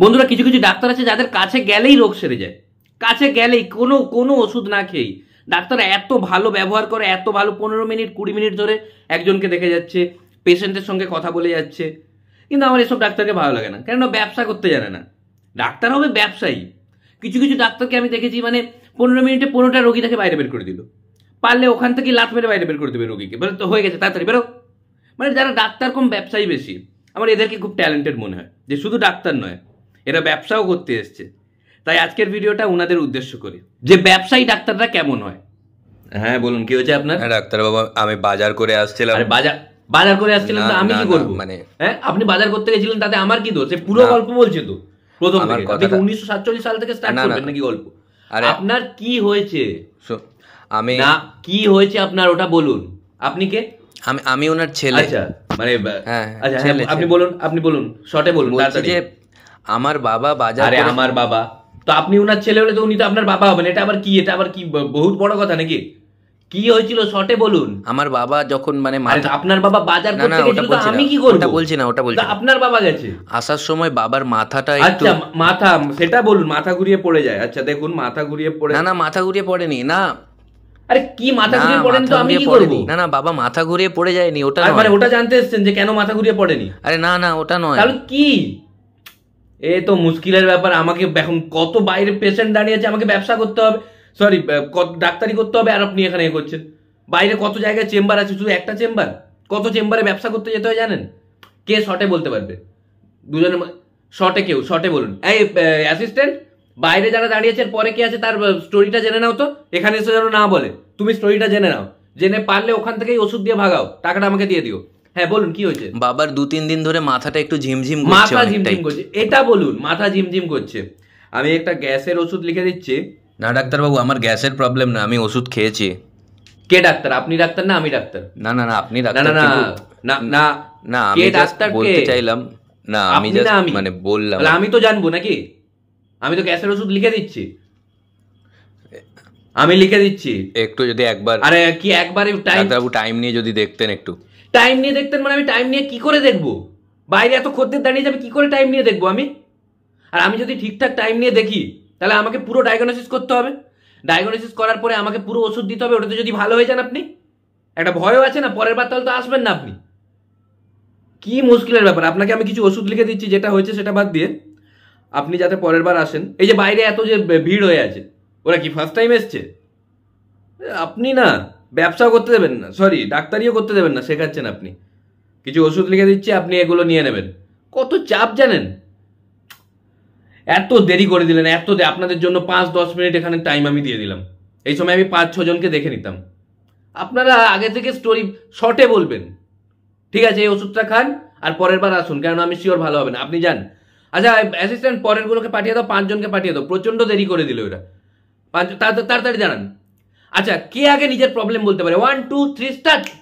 বন্ধুরা কিছু কিছু ডাক্তার আছে যাদের কাছে গেলেই রোগ সেরে যায় কাছে গেলেই কোনো কোনো ওষুধ না খেয়েই ডাক্তাররা এত ভালো ব্যবহার করে এত ভালো পনেরো মিনিট কুড়ি মিনিট ধরে একজনকে দেখে যাচ্ছে পেশেন্টের সঙ্গে কথা বলে যাচ্ছে কিন্তু আমার এসব ডাক্তারকে ভালো লাগে না কেননা ব্যবসা করতে জানে না ডাক্তার হবে ব্যবসায়ী কিছু কিছু ডাক্তারকে আমি দেখেছি মানে পনেরো মিনিটে পনেরোটা রোগী তাকে বাইরে বের করে দিল পারলে ওখান থেকে লাথ মেরে বাইরে বের করে দেবে রোগীকে বলে তো হয়ে গেছে তাড়াতাড়ি বেরো মানে যারা ডাক্তার কম ব্যবসায়ী বেশি আমার এদেরকে খুব ট্যালেন্টেড মনে হয় যে শুধু ডাক্তার নয় এরা ব্যবসাও করতে এসছে তাই আজকের ভিডিওটা ওনাদের উদ্দেশ্য করি যে ব্যবসায়ী ডাক্তাররা কেমন হয় হ্যাঁ বলুন কি হয়েছে আপনার হ্যাঁ, ডাক্তার বাবা আমি বাজার করে আসছিলাম বাজার বাজার করে আসছিলাম তো আমি কি করব মানে হ্যাঁ আপনি বাজার করতে গেছিলেন তাতে আমার কি দোষ পুরো গল্প বলছে তো প্রথম আমার থেকে উনিশশো সাতচল্লিশ সাল থেকে স্টার্ট করবেন নাকি গল্প আরে আপনার কি হয়েছে আমি না কি হয়েছে আপনার ওটা বলুন আপনি কে আমি আমি ওনার ছেলে আচ্ছা মানে হ্যাঁ আচ্ছা হ্যাঁ, আপনি বলুন আপনি বলুন শর্টে বলুন যে আমার বাবা বাজারে আমার বাবা তো আপনি ওনার ছেলে হলে তো উনি তো আপনার বাবা হবেন এটা আবার কি এটা আবার কি বহুত বড় কথা নাকি কি হয়েছিল শটে বলুন আমার বাবা যখন মানে আপনার বাবা বাজার করতে গেছিল তো আমি কি করব ওটা বলছি না ওটা বলছি আপনার বাবা গেছে আসার সময় বাবার মাথাটা একটু আচ্ছা মাথা সেটা বলুন মাথা ঘুরিয়ে পড়ে যায় আচ্ছা দেখুন মাথা ঘুরিয়ে পড়ে না না মাথা ঘুরিয়ে পড়েনি না আরে কি মাথা ঘুরিয়ে পড়েন তো আমি কি করব না না বাবা মাথা ঘুরিয়ে পড়ে যায়নি ওটা মানে ওটা জানতে এসেছেন যে কেন মাথা ঘুরিয়ে পড়েনি আরে না না ওটা নয় তাহলে কি এ তো মুশকিলের ব্যাপার আমাকে এখন কত বাইরে পেশেন্ট দাঁড়িয়ে আছে আমাকে ব্যবসা করতে হবে সরি কত ডাক্তারি করতে হবে আর আপনি এখানে এ করছেন বাইরে কত জায়গায় চেম্বার আছে শুধু একটা চেম্বার কত চেম্বারে ব্যবসা করতে যেতে হয় জানেন কে শটে বলতে পারবে দুজনের শটে কেউ শটে বলুন এই অ্যাসিস্ট্যান্ট বাইরে যারা দাঁড়িয়েছে পরে কে আছে তার স্টোরিটা জেনে নাও তো এখানে এসে যেন না বলে তুমি স্টোরিটা জেনে নাও জেনে পারলে ওখান থেকেই ওষুধ দিয়ে ভাগাও টাকাটা আমাকে দিয়ে দিও হ্যাঁ বলুন কি হয়েছে বাবার দু তিন দিন ধরে মাথাটা একটু ঝিমঝিম মাথা ঝিমঝিম করছে এটা বলুন মাথা ঝিমঝিম করছে আমি একটা গ্যাসের ওষুধ লিখে দিচ্ছি না ডাক্তারবাবু আমার গ্যাসের প্রবলেম না আমি ওষুধ খেয়েছি কে ডাক্তার আপনি ডাক্তার না আমি ডাক্তার না না না আপনি ডাক্তার না না না না আমি ডাক্তার বলতে চাইলাম না আমি মানে বললাম আমি তো জানবো নাকি আমি তো গ্যাসের ওষুধ লিখে দিচ্ছি আমি লিখে দিচ্ছি একটু যদি একবার আরে কি একবার টাইম টাইম নিয়ে যদি দেখতেন একটু টাইম নিয়ে দেখতেন মানে আমি টাইম নিয়ে কি করে দেখব বাইরে এত খদ্দের দাঁড়িয়ে যাবে কি করে টাইম নিয়ে দেখব আমি আর আমি যদি ঠিকঠাক টাইম নিয়ে দেখি তাহলে আমাকে পুরো ডায়াগনোসিস করতে হবে ডায়াগনোসিস করার পরে আমাকে পুরো ওষুধ দিতে হবে ওটাতে যদি ভালো হয়ে যান আপনি একটা ভয়ও আছে না পরের বার তাহলে তো আসবেন না আপনি কি মুশকিলের ব্যাপার আপনাকে আমি কিছু ওষুধ লিখে দিচ্ছি যেটা হয়েছে সেটা বাদ দিয়ে আপনি যাতে পরের বার আসেন এই যে বাইরে এত যে ভিড় হয়ে আছে ওরা কি ফার্স্ট টাইম এসছে আপনি না ব্যবসাও করতে দেবেন না সরি ডাক্তারিও করতে দেবেন না শেখাচ্ছেন আপনি কিছু ওষুধ লিখে দিচ্ছে আপনি এগুলো নিয়ে নেবেন কত চাপ জানেন এত দেরি করে দিলেন এত আপনাদের জন্য পাঁচ দশ মিনিট এখানে টাইম আমি দিয়ে দিলাম এই সময় আমি পাঁচ ছজনকে দেখে নিতাম আপনারা আগে থেকে স্টোরি শর্টে বলবেন ঠিক আছে এই ওষুধটা খান আর পরের বার আসুন কেন আমি শিওর ভালো হবে না আপনি যান আচ্ছা অ্যাসিস্ট্যান্ট পরেরগুলোকে পাঠিয়ে দাও পাঁচজনকে পাঠিয়ে দাও প্রচণ্ড দেরি করে দিল ওরা পাঁচ তাড়াতাড়ি জানান আচ্ছা কে আগে নিজের প্রবলেম বলতে পারে ওয়ান টু থ্রি স্টার্ট